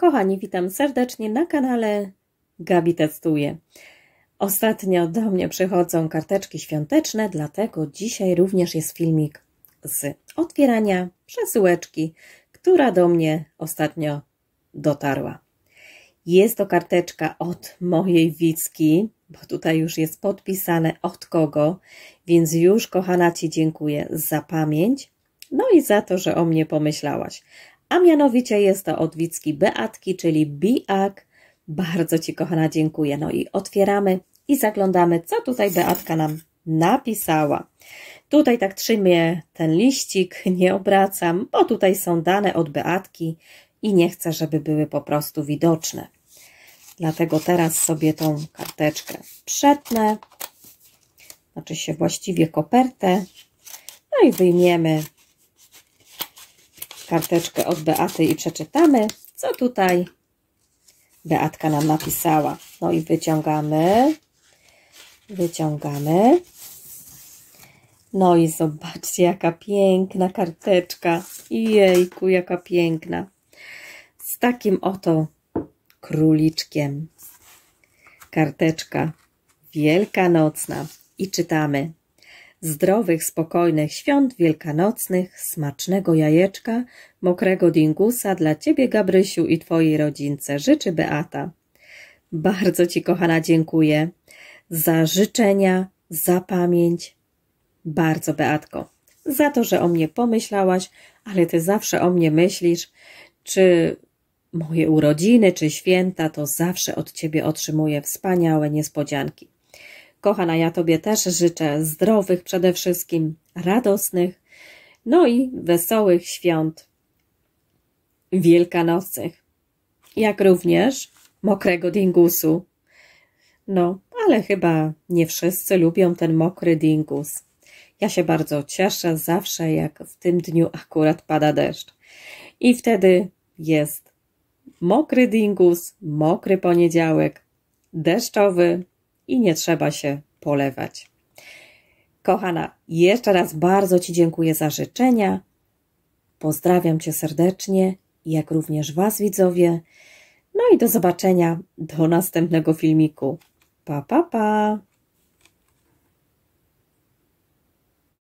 Kochani, witam serdecznie na kanale Gabi Testuje. Ostatnio do mnie przychodzą karteczki świąteczne, dlatego dzisiaj również jest filmik z otwierania przesyłeczki, która do mnie ostatnio dotarła. Jest to karteczka od mojej Wicki, bo tutaj już jest podpisane od kogo, więc już kochana Ci dziękuję za pamięć, no i za to, że o mnie pomyślałaś a mianowicie jest to odwicki Beatki, czyli Biak. Bardzo Ci, kochana, dziękuję. No i otwieramy i zaglądamy, co tutaj Beatka nam napisała. Tutaj tak trzymię ten liścik, nie obracam, bo tutaj są dane od Beatki i nie chcę, żeby były po prostu widoczne. Dlatego teraz sobie tą karteczkę przetnę, znaczy się właściwie kopertę, no i wyjmiemy karteczkę od Beaty i przeczytamy, co tutaj Beatka nam napisała. No i wyciągamy, wyciągamy. No i zobaczcie, jaka piękna karteczka. Jejku, jaka piękna. Z takim oto króliczkiem. Karteczka wielkanocna. I czytamy zdrowych, spokojnych świąt wielkanocnych, smacznego jajeczka, mokrego dingusa dla Ciebie, Gabrysiu, i Twojej rodzince. Życzy Beata. Bardzo Ci, kochana, dziękuję za życzenia, za pamięć. Bardzo, Beatko, za to, że o mnie pomyślałaś, ale Ty zawsze o mnie myślisz. Czy moje urodziny, czy święta, to zawsze od Ciebie otrzymuję wspaniałe niespodzianki. Kochana, ja Tobie też życzę zdrowych przede wszystkim, radosnych, no i wesołych świąt wielkanocnych, jak również mokrego dingusu. No, ale chyba nie wszyscy lubią ten mokry dingus. Ja się bardzo cieszę zawsze, jak w tym dniu akurat pada deszcz. I wtedy jest mokry dingus, mokry poniedziałek, deszczowy, i nie trzeba się polewać. Kochana, jeszcze raz bardzo Ci dziękuję za życzenia. Pozdrawiam Cię serdecznie, jak również Was, widzowie. No i do zobaczenia do następnego filmiku. Pa, pa, pa!